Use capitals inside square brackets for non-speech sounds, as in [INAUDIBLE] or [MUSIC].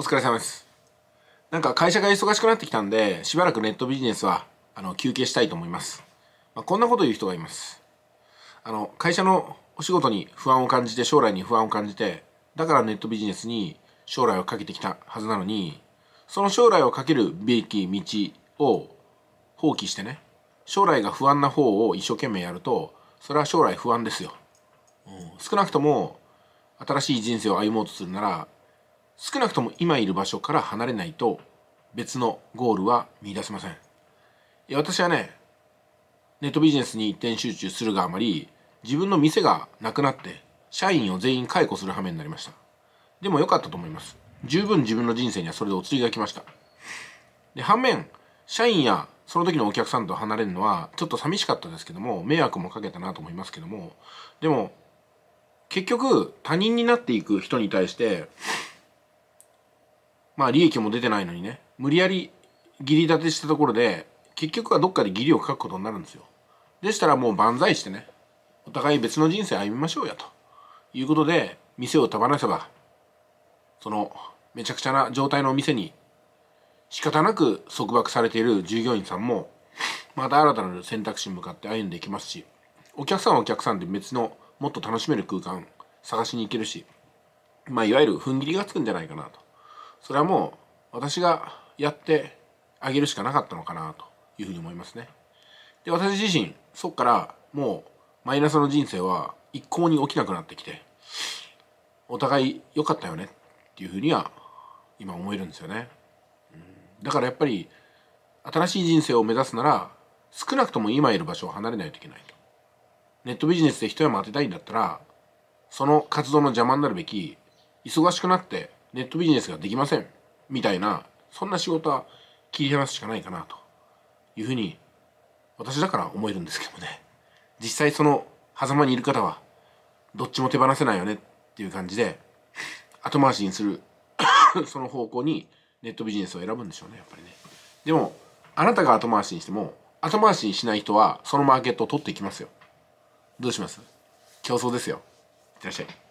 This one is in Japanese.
お疲れ様です。なんか会社が忙しくなってきたんで、しばらくネットビジネスはあの休憩したいと思います。まあ、こんなこと言う人がいます。あの会社のお仕事に不安を感じて、将来に不安を感じて、だからネットビジネスに将来をかけてきたはずなのに、その将来をかけるべき道を放棄してね、将来が不安な方を一生懸命やると、それは将来不安ですよ。うん、少なくとも新しい人生を歩もうとするなら少なくとも今いる場所から離れないと別のゴールは見出せませんいや私はねネットビジネスに一点集中するがあまり自分の店がなくなって社員を全員解雇する羽目になりましたでも良かったと思います十分自分の人生にはそれでお釣りが来ましたで反面社員やその時のお客さんと離れるのはちょっと寂しかったですけども迷惑もかけたなと思いますけどもでも結局他人になっていく人に対してまあ利益も出てないのにね無理やり義理立てしたところで結局はどっかで義理を書くことになるんですよでしたらもう万歳してねお互い別の人生歩みましょうやということで店を手放せばそのめちゃくちゃな状態のお店に仕方なく束縛されている従業員さんもまた新たな選択肢に向かって歩んでいきますしお客さんはお客さんで別のもっと楽しめる空間探しに行けるしまあいわゆる踏ん切りがつくんじゃないかなとそれはもう私がやってあげるしかなかったのかなというふうに思いますね。で私自身そっからもうマイナスの人生は一向に起きなくなってきてお互い良かったよねっていうふうには今思えるんですよね。だからやっぱり新しい人生を目指すなら少なくとも今いる場所を離れないといけないと。ネットビジネスで一山当てたいんだったらその活動の邪魔になるべき忙しくなってネットビジネスができませんみたいなそんな仕事は切り離すしかないかなというふうに私だから思えるんですけどね実際その狭間にいる方はどっちも手放せないよねっていう感じで後回しにする [COUGHS] その方向にネットビジネスを選ぶんでしょうねやっぱりねでもあなたが後回しにしても後回しにしない人はそのマーケットを取っていきますよどうします競争ですよいってらっしゃい